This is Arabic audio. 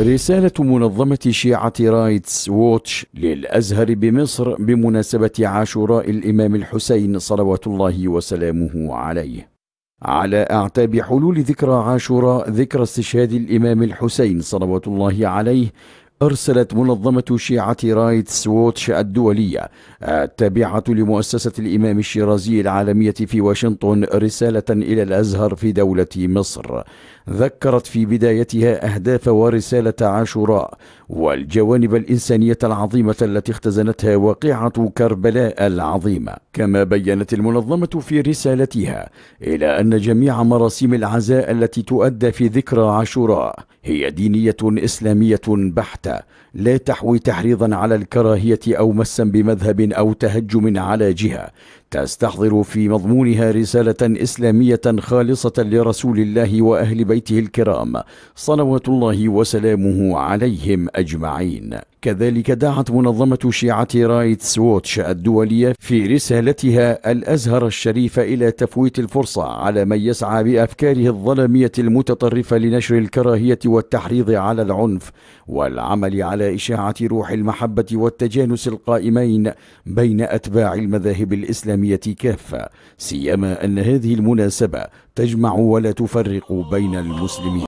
رسالة منظمة شيعة رايتس ووتش للأزهر بمصر بمناسبة عاشوراء الإمام الحسين صلوات الله وسلامه عليه على أعتاب حلول ذكرى عاشوراء ذكرى استشهاد الإمام الحسين صلوات الله عليه أرسلت منظمة شيعة رايتس ووتش الدولية آه، التابعة لمؤسسة الإمام الشيرازي العالمية في واشنطن رسالة إلى الأزهر في دولة مصر ذكرت في بدايتها أهداف ورسالة عاشوراء والجوانب الإنسانية العظيمة التي اختزنتها واقعة كربلاء العظيمة كما بيّنت المنظمة في رسالتها إلى أن جميع مراسم العزاء التي تؤدى في ذكرى عاشوراء هي دينية إسلامية بحتة لا تحوي تحريضا على الكراهية أو مسا بمذهب أو تهجم على جهة تستحضر في مضمونها رسالة إسلامية خالصة لرسول الله وأهل بيته الكرام صلوات الله وسلامه عليهم أجمعين كذلك دعت منظمة شيعة رايتس سووتش الدولية في رسالتها الأزهر الشريف إلى تفويت الفرصة على من يسعى بأفكاره الظلمية المتطرفة لنشر الكراهية والتحريض على العنف والعمل على إشاعة روح المحبة والتجانس القائمين بين أتباع المذاهب الإسلامية الإسلامية كافة سيما أن هذه المناسبة تجمع ولا تفرق بين المسلمين